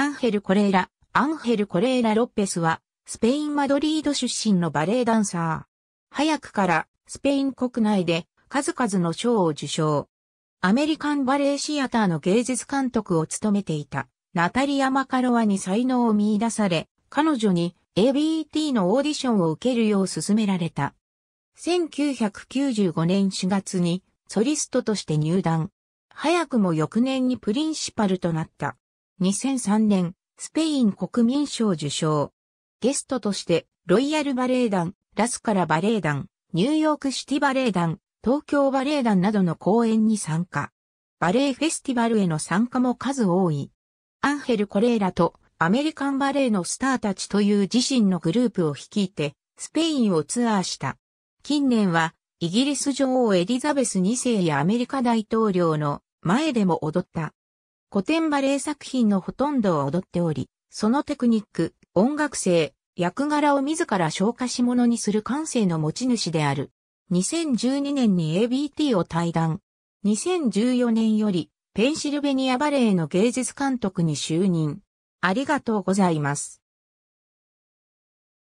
アンヘル・コレーラ、アンヘル・コレーラ・ロッペスは、スペイン・マドリード出身のバレエダンサー。早くから、スペイン国内で、数々の賞を受賞。アメリカンバレエシアターの芸術監督を務めていた、ナタリア・マカロワに才能を見出され、彼女に a b t のオーディションを受けるよう勧められた。1995年4月にソリストとして入団。早くも翌年にプリンシパルとなった。2003年、スペイン国民賞受賞。ゲストとして、ロイヤルバレエ団、ラスカラバレエ団、ニューヨークシティバレエ団、東京バレエ団などの公演に参加。バレエフェスティバルへの参加も数多い。アンヘル・コレーラとアメリカンバレエのスターたちという自身のグループを率いて、スペインをツアーした。近年は、イギリス女王エリザベス2世やアメリカ大統領の前でも踊った。古典バレエ作品のほとんどを踊っており、そのテクニック、音楽性、役柄を自ら消化し物にする感性の持ち主である。2012年に ABT を退団。2014年より、ペンシルベニアバレエの芸術監督に就任。ありがとうございます。